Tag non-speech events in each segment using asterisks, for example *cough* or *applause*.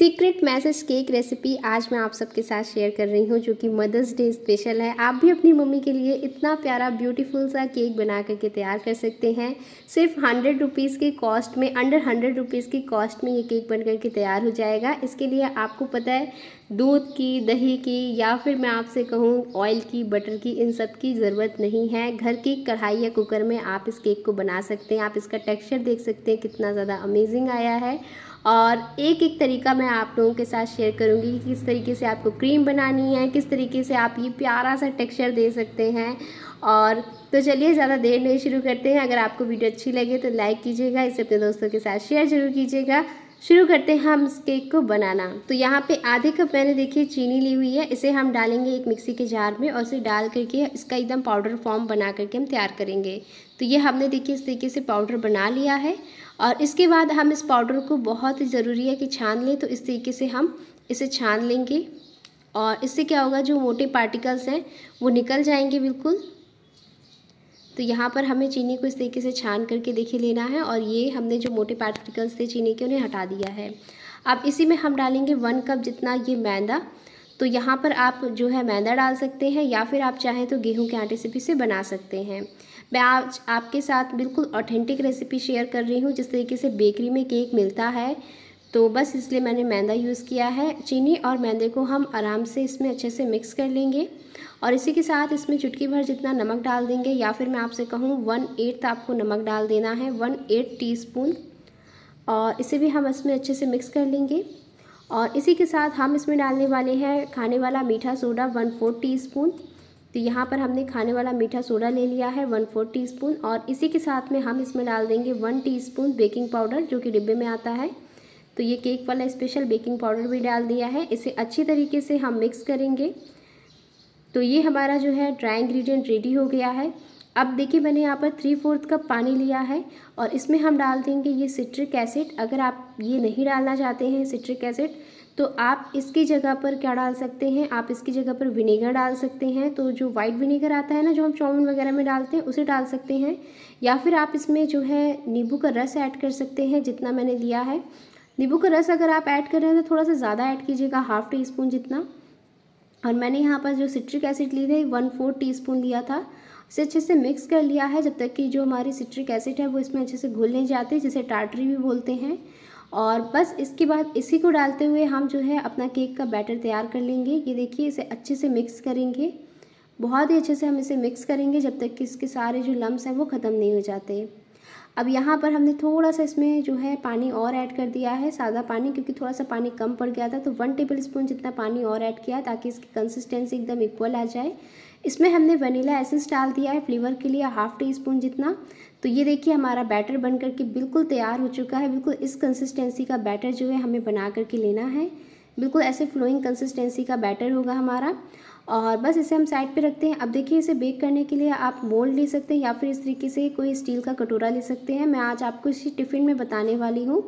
secret message cake recipe आज मैं आप सबके साथ शेयर कर रही हूँ जो कि मदर्स डे स्पेशल है आप भी अपनी मम्मी के लिए इतना प्यारा ब्यूटीफुल सा केक बना करके तैयार कर सकते हैं सिर्फ हंड्रेड रुपीज़ के कॉस्ट में अंडर हंड्रेड रुपीज़ के कॉस्ट में ये केक बन करके तैयार हो जाएगा इसके लिए आपको पता है दूध की दही की या फिर मैं आपसे कहूँ ऑयल की बटर की इन सब की ज़रूरत नहीं है घर की कढ़ाई या कुकर में आप इस केक को बना सकते हैं आप इसका टेक्सचर देख सकते हैं कितना ज़्यादा अमेजिंग आया है और एक एक तरीका मैं आप लोगों के साथ शेयर करूँगी कि किस तरीके से आपको क्रीम बनानी है किस तरीके से आप ये प्यारा सा टेक्सचर दे सकते हैं और तो चलिए ज़्यादा देर नहीं शुरू करते हैं अगर आपको वीडियो अच्छी लगे तो लाइक कीजिएगा इसे अपने दोस्तों के साथ शेयर जरूर कीजिएगा शुरू करते हैं हम इस केक को बनाना तो यहाँ पे आधे कप मैंने देखिए चीनी ली हुई है इसे हम डालेंगे एक मिक्सी के जार में और इसे डाल करके इसका एकदम पाउडर फॉर्म बना करके हम तैयार करेंगे तो ये हमने देखिए इस तरीके से पाउडर बना लिया है और इसके बाद हम इस पाउडर को बहुत ही ज़रूरी है कि छान लें तो इस तरीके से हम इसे छान लेंगे और इससे क्या होगा जो मोटे पार्टिकल्स हैं वो निकल जाएंगे बिल्कुल तो यहाँ पर हमें चीनी को इस तरीके से छान करके देखे लेना है और ये हमने जो मोटे पार्टिकल्स थे चीनी के उन्हें हटा दिया है अब इसी में हम डालेंगे वन कप जितना ये मैदा तो यहाँ पर आप जो है मैदा डाल सकते हैं या फिर आप चाहें तो गेहूँ के आटे से भी इसे बना सकते हैं मैं आज आपके साथ बिल्कुल ऑथेंटिक रेसिपी शेयर कर रही हूँ जिस तरीके से बेकरी में केक मिलता है तो बस इसलिए मैंने मैदा यूज़ किया है चीनी और मैदे को हम आराम से इसमें अच्छे से मिक्स कर लेंगे और इसी के साथ इसमें चुटकी भर जितना नमक डाल देंगे या फिर मैं आपसे कहूँ वन एट्थ आपको नमक डाल देना है वन एट टी और इसे भी हम इसमें अच्छे से मिक्स कर लेंगे और इसी के साथ हम इसमें डालने वाले हैं खाने वाला मीठा soda one four teaspoon तो यहाँ पर हमने खाने वाला मीठा सोडा ले लिया है वन फोर टी स्पून और इसी के साथ में हम इसमें डाल देंगे one teaspoon baking powder जो कि डिब्बे में आता है तो ये केक वाला स्पेशल बेकिंग पाउडर भी डाल दिया है इसे अच्छी तरीके से हम मिक्स करेंगे तो ये हमारा जो है ड्राई इंग्रेडिएंट रेडी हो गया है अब देखिए मैंने यहाँ पर थ्री फोर्थ कप पानी लिया है और इसमें हम डाल देंगे ये सिट्रिक एसिड अगर आप ये नहीं डालना चाहते हैं सिट्रिक एसिड तो आप इसकी जगह पर क्या डाल सकते हैं आप इसकी जगह पर विनेगर डाल सकते हैं तो जो वाइट विनेगर आता है ना जो हम चाउमिन वगैरह में डालते हैं उसे डाल सकते हैं या फिर आप इसमें जो है नींबू का रस ऐड कर सकते हैं जितना मैंने लिया है नींबू का रस अगर आप ऐड कर रहे हैं तो थोड़ा सा ज़्यादा ऐड कीजिएगा हाफ टी स्पून जितना और मैंने यहाँ पर जो सिट्रिक एसिड ली थी वन फोर टी स्पून लिया था इसे अच्छे से मिक्स कर लिया है जब तक कि जो हमारी सिट्रिक एसिड है वो इसमें अच्छे से घुल नहीं जाती जिसे टाटरी भी बोलते हैं और बस इसके बाद इसी को डालते हुए हम जो है अपना केक का बैटर तैयार कर लेंगे ये देखिए इसे अच्छे से मिक्स करेंगे बहुत ही अच्छे से हम इसे मिक्स करेंगे जब तक कि इसके सारे जो लम्स हैं वो ख़त्म नहीं हो जाते अब यहाँ पर हमने थोड़ा सा इसमें जो है पानी और ऐड कर दिया है सादा पानी क्योंकि थोड़ा सा पानी कम पड़ गया था तो वन टेबल स्पून जितना पानी और ऐड किया ताकि इसकी कंसिस्टेंसी एकदम इक्वल आ जाए इसमें हमने वनीला एसेंस डाल दिया है फ्लेवर के लिए हाफ टी स्पून जितना तो ये देखिए हमारा बैटर बन करके बिल्कुल तैयार हो चुका है बिल्कुल इस कंसिस्टेंसी का बैटर जो है हमें बना करके लेना है बिल्कुल ऐसे फ्लोइंग कंसिस्टेंसी का बैटर होगा हमारा और बस इसे हम साइड पे रखते हैं अब देखिए इसे बेक करने के लिए आप मोल्ड ले सकते हैं या फिर इस तरीके से कोई स्टील का कटोरा ले सकते हैं मैं आज आपको इसी टिफ़िन में बताने वाली हूँ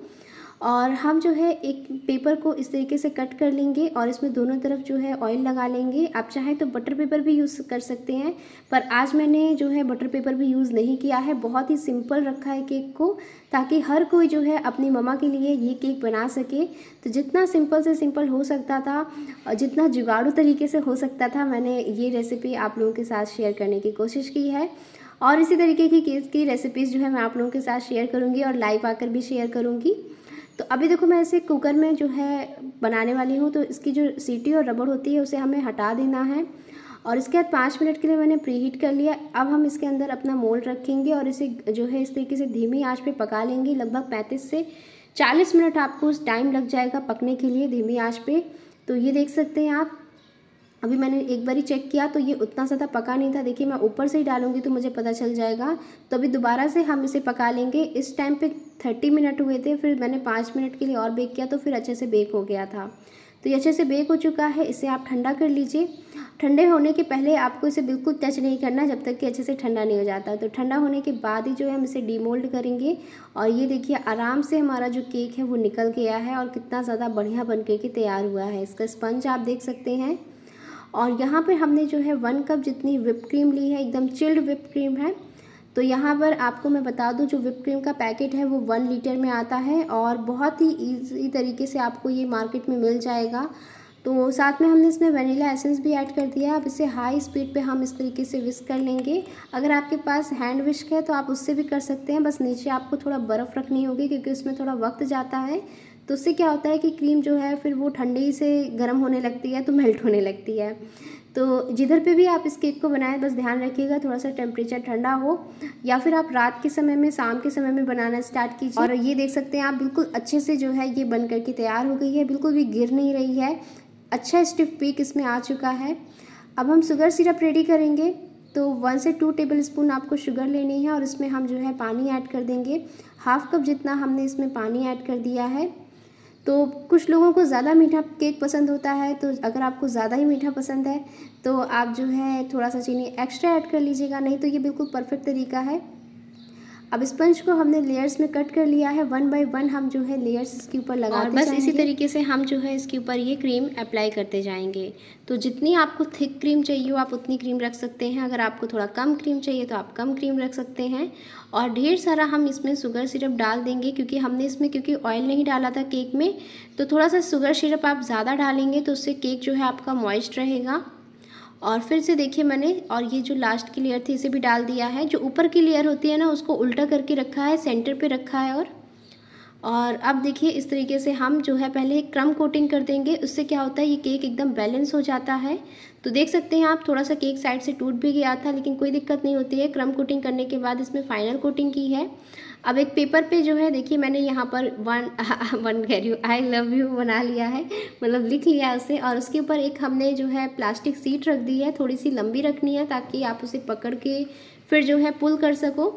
और हम जो है एक पेपर को इस तरीके से कट कर लेंगे और इसमें दोनों तरफ जो है ऑयल लगा लेंगे आप चाहें तो बटर पेपर भी यूज़ कर सकते हैं पर आज मैंने जो है बटर पेपर भी यूज़ नहीं किया है बहुत ही सिंपल रखा है केक को ताकि हर कोई जो है अपनी ममा के लिए ये केक बना सके तो जितना सिंपल से सिंपल हो सकता था और जितना जुगाड़ू तरीके से हो सकता था मैंने ये रेसिपी आप लोगों के साथ शेयर करने की कोशिश की है और इसी तरीके की केक की रेसिपीज़ जो है मैं आप लोगों के साथ शेयर करूँगी और लाइव आकर भी शेयर करूँगी तो अभी देखो मैं इसे कुकर में जो है बनाने वाली हूँ तो इसकी जो सीटी और रबड़ होती है उसे हमें हटा देना है और इसके बाद पाँच मिनट के लिए मैंने प्री हीट कर लिया अब हम इसके अंदर अपना मोल्ड रखेंगे और इसे जो है इस तरीके से धीमी आंच पे पका लेंगे लगभग पैंतीस से चालीस मिनट आपको उस टाइम लग जाएगा पकने के लिए धीमी आँच पे तो ये देख सकते हैं आप अभी मैंने एक बारी चेक किया तो ये उतना ज़्यादा पका नहीं था देखिए मैं ऊपर से ही डालूंगी तो मुझे पता चल जाएगा तो अभी दोबारा से हम इसे पका लेंगे इस टाइम पे थर्टी मिनट हुए थे फिर मैंने पाँच मिनट के लिए और बेक किया तो फिर अच्छे से बेक हो गया था तो ये अच्छे से बेक हो चुका है इसे आप ठंडा कर लीजिए ठंडे होने के पहले आपको इसे बिल्कुल टच नहीं करना जब तक कि अच्छे से ठंडा नहीं हो जाता तो ठंडा होने के बाद ही जो है हम इसे डीमोल्ड करेंगे और ये देखिए आराम से हमारा जो केक है वो निकल गया है और कितना ज़्यादा बढ़िया बन के तैयार हुआ है इसका स्पंज आप देख सकते हैं और यहाँ पर हमने जो है वन कप जितनी विप क्रीम ली है एकदम चिल्ड विप क्रीम है तो यहाँ पर आपको मैं बता दूँ जो विप क्रीम का पैकेट है वो वन लीटर में आता है और बहुत ही ईजी तरीके से आपको ये मार्केट में मिल जाएगा तो साथ में हमने इसमें वनीला एसेंस भी ऐड कर दिया है अब इसे हाई स्पीड पे हम इस तरीके से विस्क कर लेंगे अगर आपके पास हैंड विस्क है तो आप उससे भी कर सकते हैं बस नीचे आपको थोड़ा बर्फ़ रखनी होगी क्योंकि उसमें थोड़ा वक्त जाता है तो उससे क्या होता है कि क्रीम जो है फिर वो ठंडी से गर्म होने लगती है तो मेल्ट होने लगती है तो जिधर पे भी आप इस केक को बनाएं बस ध्यान रखिएगा थोड़ा सा टेम्परेचर ठंडा हो या फिर आप रात के समय में शाम के समय में बनाना स्टार्ट कीजिए और ये देख सकते हैं आप बिल्कुल अच्छे से जो है ये बन करके तैयार हो गई है बिल्कुल भी गिर नहीं रही है अच्छा स्टिफ पीक इसमें आ चुका है अब हम शुगर सिरप रेडी करेंगे तो वन से टू टेबल स्पून आपको शुगर लेनी है और इसमें हम जो है पानी ऐड कर देंगे हाफ कप जितना हमने इसमें पानी ऐड कर दिया है तो कुछ लोगों को ज़्यादा मीठा केक पसंद होता है तो अगर आपको ज़्यादा ही मीठा पसंद है तो आप जो है थोड़ा सा चीनी एक्स्ट्रा ऐड कर लीजिएगा नहीं तो ये बिल्कुल परफेक्ट तरीका है अब स्पंज को हमने लेयर्स में कट कर लिया है वन बाय वन हम जो है लेयर्स इसके ऊपर लगा बस इसी तरीके से हम जो है इसके ऊपर ये क्रीम अप्लाई करते जाएंगे तो जितनी आपको थिक क्रीम चाहिए हो आप उतनी क्रीम रख सकते हैं अगर आपको थोड़ा कम क्रीम चाहिए तो आप कम क्रीम रख सकते हैं और ढेर सारा हम इसमें शुगर सिरप डाल देंगे क्योंकि हमने इसमें क्योंकि ऑयल नहीं डाला था केक में तो थोड़ा सा शुगर सिरप आप ज़्यादा डालेंगे तो उससे केक जो है आपका मॉइस्ट रहेगा और फिर से देखिए मैंने और ये जो लास्ट की लेयर थी इसे भी डाल दिया है जो ऊपर की लेयर होती है ना उसको उल्टा करके रखा है सेंटर पे रखा है और और अब देखिए इस तरीके से हम जो है पहले एक क्रम कोटिंग कर देंगे उससे क्या होता है ये केक एकदम बैलेंस हो जाता है तो देख सकते हैं आप थोड़ा सा केक साइड से टूट भी गया था लेकिन कोई दिक्कत नहीं होती है क्रम कोटिंग करने के बाद इसमें फाइनल कोटिंग की है अब एक पेपर पे जो है देखिए मैंने यहाँ पर वन वन *laughs* कह रही हूँ आई लव यू बना लिया है मतलब लिख लिया उसे और उसके ऊपर एक हमने जो है प्लास्टिक सीट रख दी है थोड़ी सी लंबी रखनी है ताकि आप उसे पकड़ के फिर जो है पुल कर सको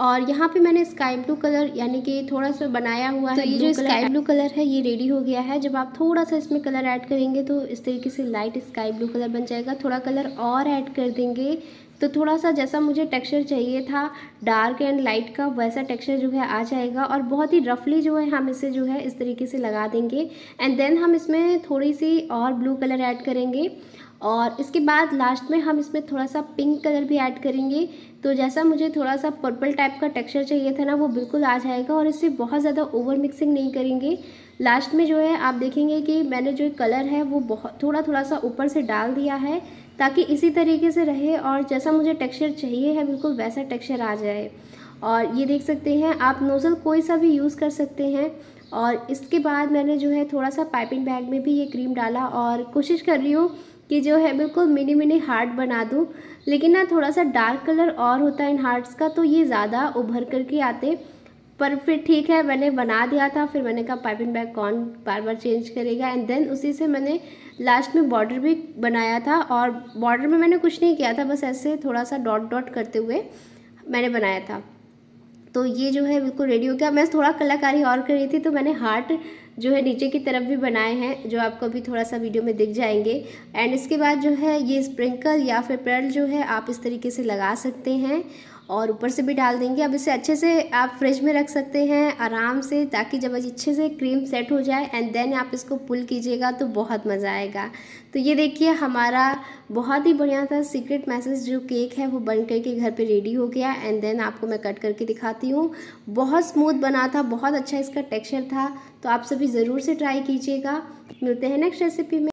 और यहाँ पे मैंने स्काई ब्लू कलर यानी कि थोड़ा सा बनाया हुआ तो है ये जो स्काई ब्लू कलर है ये रेडी हो गया है जब आप थोड़ा सा इसमें कलर ऐड करेंगे तो इस तरीके से लाइट स्काई ब्लू कलर बन जाएगा थोड़ा कलर और ऐड कर देंगे तो थोड़ा सा जैसा मुझे टेक्सचर चाहिए था डार्क एंड लाइट का वैसा टेक्सचर जो है आ जाएगा और बहुत ही रफली जो है हम इसे जो है इस तरीके से लगा देंगे एंड देन हम इसमें थोड़ी सी और ब्लू कलर ऐड करेंगे और इसके बाद लास्ट में हम इसमें थोड़ा सा पिंक कलर भी ऐड करेंगे तो जैसा मुझे थोड़ा सा पर्पल टाइप का टेक्सचर चाहिए था ना वो बिल्कुल आ जाएगा और इससे बहुत ज़्यादा ओवर मिक्सिंग नहीं करेंगे लास्ट में जो है आप देखेंगे कि मैंने जो कलर है वो बहुत थोड़ा थोड़ा सा ऊपर से डाल दिया है ताकि इसी तरीके से रहे और जैसा मुझे टेक्स्चर चाहिए है बिल्कुल वैसा टेक्स्चर आ जाए और ये देख सकते हैं आप नोज़ल कोई सा भी यूज़ कर सकते हैं और इसके बाद मैंने जो है थोड़ा सा पाइपिंग बैग में भी ये क्रीम डाला और कोशिश कर रही हूँ कि जो है बिल्कुल मिनी मिनी हार्ट बना दूँ लेकिन ना थोड़ा सा डार्क कलर और होता है इन हार्ट्स का तो ये ज़्यादा उभर करके आते पर फिर ठीक है मैंने बना दिया था फिर मैंने कहा पाइपिंग बैग कौन बार बार चेंज करेगा एंड देन उसी से मैंने लास्ट में बॉर्डर भी बनाया था और बॉर्डर में मैंने कुछ नहीं किया था बस ऐसे थोड़ा सा डॉट डॉट करते हुए मैंने बनाया था तो ये जो है बिल्कुल रेडी हो गया मैं थोड़ा कलाकारी और कर रही थी तो मैंने हार्ट जो है नीचे की तरफ भी बनाए हैं जो आपको अभी थोड़ा सा वीडियो में दिख जाएंगे एंड इसके बाद जो है ये स्प्रिंकल या फिर पर्ल जो है आप इस तरीके से लगा सकते हैं और ऊपर से भी डाल देंगे अब इसे अच्छे से आप फ्रिज में रख सकते हैं आराम से ताकि जब अच्छे से क्रीम सेट हो जाए एंड देन आप इसको पुल कीजिएगा तो बहुत मज़ा आएगा तो ये देखिए हमारा बहुत ही बढ़िया सा सीक्रेट मैसेज जो केक है वो बन करके घर पे रेडी हो गया एंड देन आपको मैं कट करके दिखाती हूँ बहुत स्मूथ बना था बहुत अच्छा इसका टेक्स्चर था तो आप सभी ज़रूर से ट्राई कीजिएगा मिलते हैं नेक्स्ट रेसिपी में